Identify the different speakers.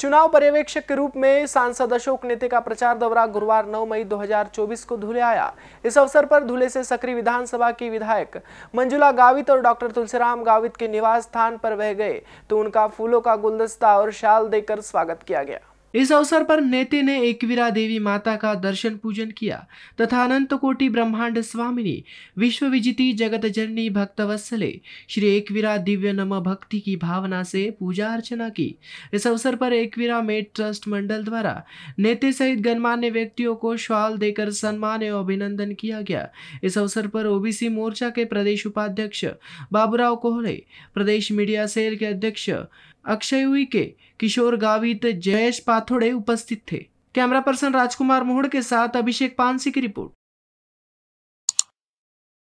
Speaker 1: चुनाव पर्यवेक्षक के रूप में सांसद अशोक नेते का प्रचार दौरा गुरुवार 9 मई 2024 को धुले आया इस अवसर पर धुले से सक्रिय विधानसभा की विधायक मंजुला गावित और डॉक्टर तुलसीराम गावित के निवास स्थान पर बह गए तो उनका फूलों का गुलदस्ता और शाल देकर स्वागत किया गया इस अवसर पर नेते ने एकवीरा देवी माता का दर्शन पूजन किया तथा अनंत कोटि ब्रह्मांड स्वामिनी विश्व विजिती जगत जननी भक्तवत्सले श्री एकवीरा दिव्य नम भक्ति की भावना से पूजा अर्चना की इस अवसर पर एकवीरा मेट ट्रस्ट मंडल द्वारा नेते सहित गणमान्य व्यक्तियों को श्वाल देकर सम्मान एवं अभिनंदन किया गया इस अवसर पर ओबीसी मोर्चा के प्रदेश उपाध्यक्ष बाबूराव कोहले प्रदेश मीडिया सेल के अध्यक्ष अक्षय उइके किशोर गावित जयेश पात्र थोड़े उपस्थित थे कैमरा पर्सन राजकुमार मोहड़ के साथ अभिषेक पानसी की रिपोर्ट